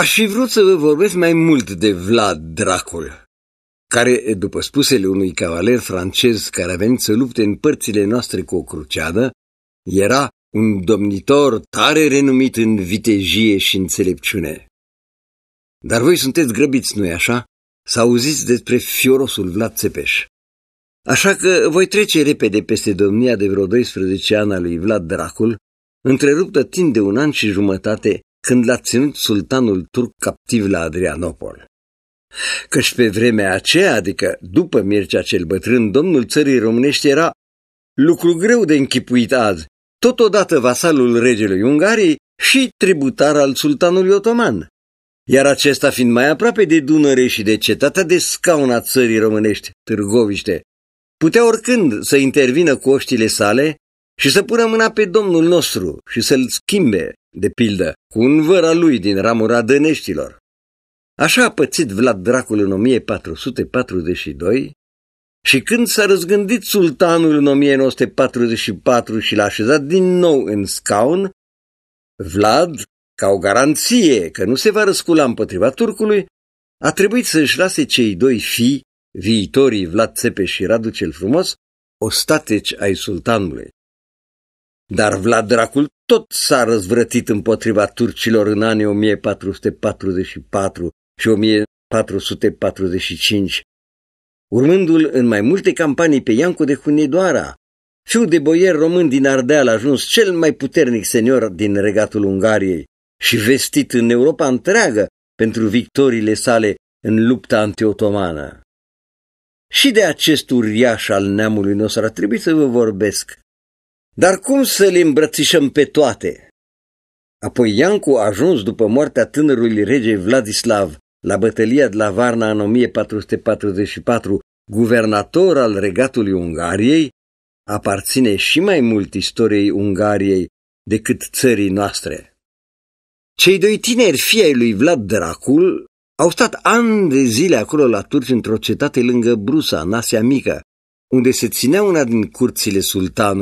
Aș fi vrut să vă vorbesc mai mult de Vlad Dracul, care, după spusele unui cavaler francez care a venit să lupte în părțile noastre cu o cruceadă, era un domnitor tare renumit în vitejie și înțelepciune. Dar voi sunteți grăbiți, nu-i așa? Să auziți despre fiorosul Vlad Țepeș. Așa că voi trece repede peste domnia de vreo 12 ani a lui Vlad Dracul, întreruptă timp de un an și jumătate când l-a ținut sultanul turc captiv la Adrianopol. Căci pe vremea aceea, adică după Mircea cel Bătrân, domnul țării românești era lucru greu de închipuit azi, totodată vasalul regelui Ungariei și tributar al sultanului otoman. Iar acesta fiind mai aproape de Dunăre și de cetatea de scaun a țării românești, Târgoviște, putea oricând să intervină cu oștile sale și să pună mâna pe Domnul nostru și să-l schimbe de pildă, cu un văr al lui din ramura dăneștilor. Așa a pățit Vlad Dracul în 1442 și când s-a răzgândit sultanul în 1944 și l-a așezat din nou în scaun, Vlad, ca o garanție că nu se va răscula împotriva turcului, a trebuit să-și lase cei doi fii, viitorii Vlad Țepeș și Radu cel Frumos, ostateci ai sultanului. Dar Vlad Dracul tot s-a răzvrătit împotriva turcilor în anii 1444 și 1445, urmându-l în mai multe campanii pe Iancu de Hunedoara, Fiul de boier român din Ardeal, ajuns cel mai puternic senior din regatul Ungariei și vestit în Europa întreagă pentru victoriile sale în lupta antiotomană. Și de acest uriaș al neamului nostru ar trebui să vă vorbesc dar cum să le îmbrățișăm pe toate? Apoi Iancu a ajuns după moartea tânărului rege Vladislav la bătălia de la Varna în 1444, guvernator al regatului Ungariei, aparține și mai mult istoriei Ungariei decât țării noastre. Cei doi tineri fii lui Vlad Dracul au stat ani de zile acolo la turci într-o cetate lângă Brusa, în Asia Mică, unde se ținea una din curțile sultanului.